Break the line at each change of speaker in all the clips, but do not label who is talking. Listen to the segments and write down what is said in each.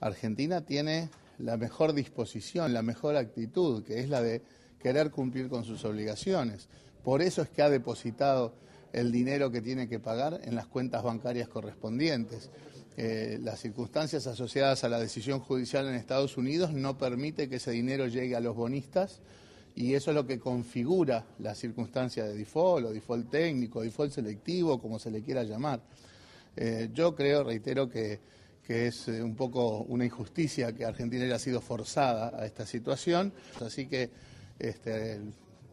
Argentina tiene la mejor disposición,
la mejor actitud, que es la de querer cumplir con sus obligaciones. Por eso es que ha depositado el dinero que tiene que pagar en las cuentas bancarias correspondientes. Eh, las circunstancias asociadas a la decisión judicial en Estados Unidos no permite que ese dinero llegue a los bonistas y eso es lo que configura la circunstancia de default o default técnico, default selectivo, como se le quiera llamar. Eh, yo creo, reitero que que es eh, un poco una injusticia que Argentina haya sido forzada a esta situación. Así que este,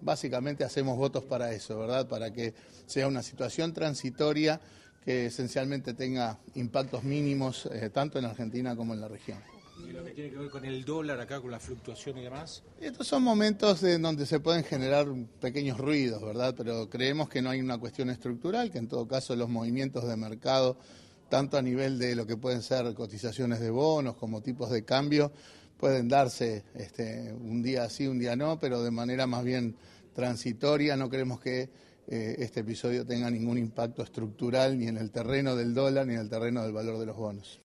básicamente hacemos votos para eso, ¿verdad? Para que sea una situación transitoria que esencialmente tenga impactos mínimos eh, tanto en Argentina como en la región.
¿Y lo que tiene que ver con el dólar acá, con la fluctuación y demás?
Estos son momentos en donde se pueden generar pequeños ruidos, ¿verdad? Pero creemos que no hay una cuestión estructural, que en todo caso los movimientos de mercado tanto a nivel de lo que pueden ser cotizaciones de bonos como tipos de cambio, pueden darse este, un día sí, un día no, pero de manera más bien transitoria. No queremos que eh, este episodio tenga ningún impacto estructural ni en el terreno del dólar ni en el terreno del valor
de los bonos.